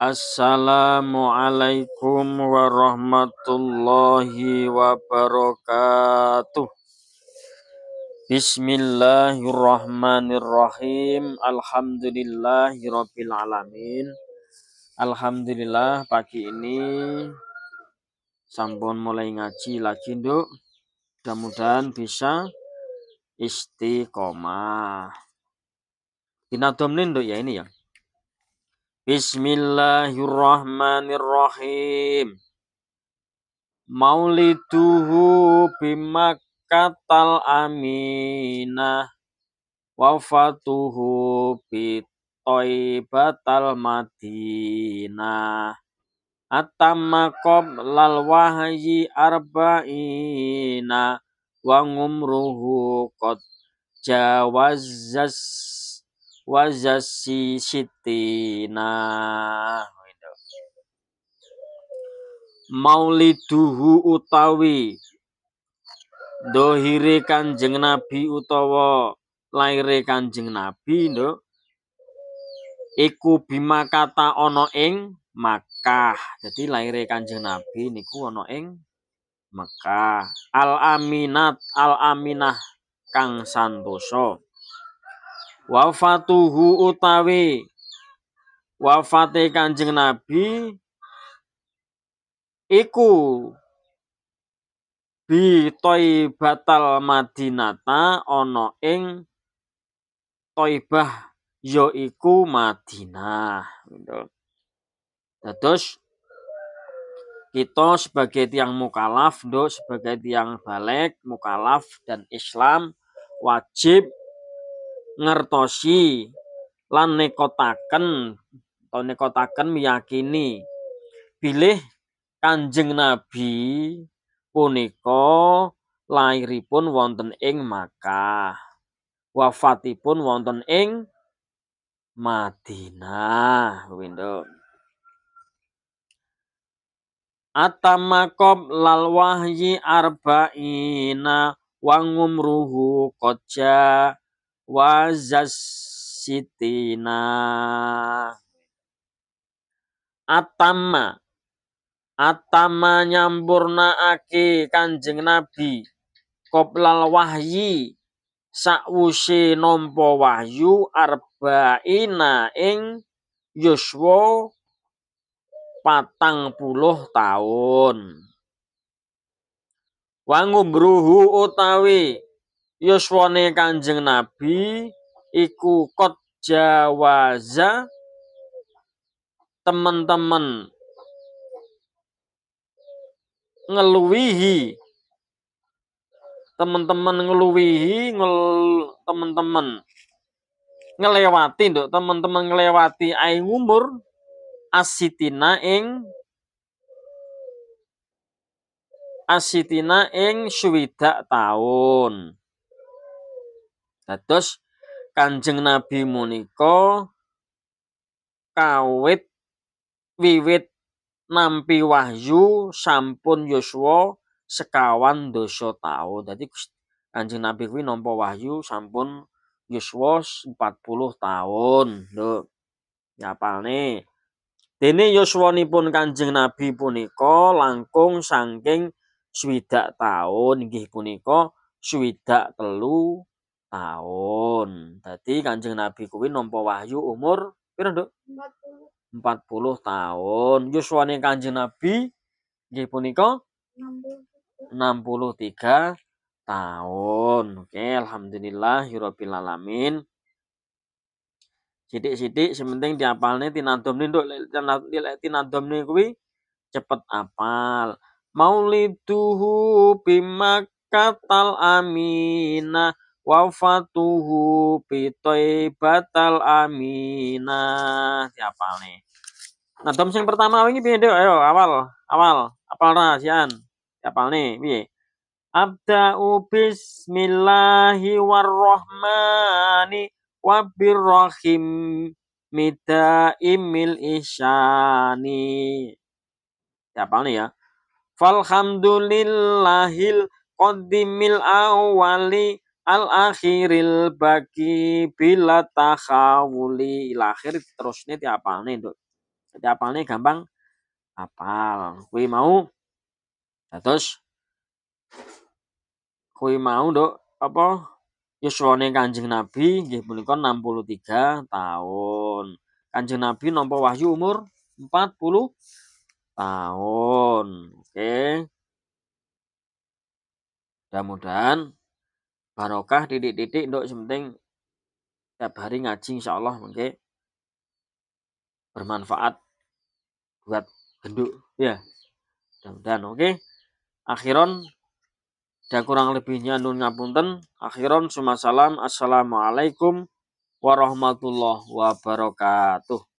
Assalamualaikum warahmatullahi wabarakatuh. Bismillahirrahmanirrahim. Alhamdulillahirabbil alamin. Alhamdulillah pagi ini sampun mulai ngaji lagi, Nduk. Mudah-mudahan bisa istiqomah. nindo ya ini ya. Bismillahirrahmanirrahim. Mauliduhu bimakatal aminah. Wafatuhu batal madinah. Atama lal wahyi arba'ina. Wangumruhu kot kot wazasi sitina mauliduhu utawi dohire kanjeng nabi utawa laire kanjeng nabi nduk iku bima kata ono ing Makkah jadi laire kanjeng nabi niku ono ing Makkah al aminat al aminah kang santoso wafatuhu utawi wafate kanjeng nabi iku bi batal madinata ono ing toibah yo iku Madinah terus kita sebagai tiang mukalaf do sebagai tiang balik mukalaf dan Islam wajib ngertosi lan nekotaken atau nekotaken meyakini pilih Kanjeng Nabi punika lahiripun wonten ing Makkah wafatipun wonten ing Madinah window Atamakob lal wahyi arba'ina wangumruhu kocak wazasitina atama atama nyamburna ake kanjeng nabi koplal wahyi sakwuse nompo wahyu arba'ina ing yuswo patang puluh tahun wangubruhu utawi yuswane Kanjeng Nabi iku kot jawaza teman-teman ngeluhi, teman-teman ngeluhi, ngel, teman-teman ngelewati nduk teman-teman ngelewati aing umur asitina ing asitina ing swidak tahun Dados Kanjeng Nabi Monika kawit wiwit nampi wahyu sampun Yosua sekawan dosa tahun. Jadi Kanjeng Nabi kuwi nampa wahyu sampun Yosua 40 tahun. Loh. Ya palne. Dene Yosuanipun Kanjeng Nabi punika langkung sangking swidak tahun nggih punika swidak telu tahun. Tadi Kanjeng Nabi kuwi nompo wahyu umur pira, Nduk? 40. 40 tahun. Yuswane Kanjeng Nabi nggih punika tiga tahun. Oke, alhamdulillah ya rabbil alamin. Sidik-sidik sementing diapalne tinadom dok, nduk tinadom nih kuwi cepet apal. Mauliduhu bimakatal aminah wafatuhu pitoi batal aminah siapa nih nah dom yang pertama oh, ini deh, ayo awal awal apa rahasiaan siapa nih ubis Abda'u warohmani wabir rohim mida imil ishani siapa nih ya falhamdulillahil qaddimil awali al akhiril bagi bila tahawuli il akhir tuh tiap nduk nih gampang apal kui mau terus kui mau dok? apa yuswane kanjeng nabi nggih puluh tiga tahun kanjeng nabi nompo wahyu umur puluh tahun oke okay. mudah-mudahan barokah titik-titik untuk penting setiap hari ngaji insya Allah mungkin bermanfaat buat genduk ya dan dan, oke okay? akhiron dan kurang lebihnya nun ngapunten akhiron sumasalam assalamualaikum warahmatullahi wabarakatuh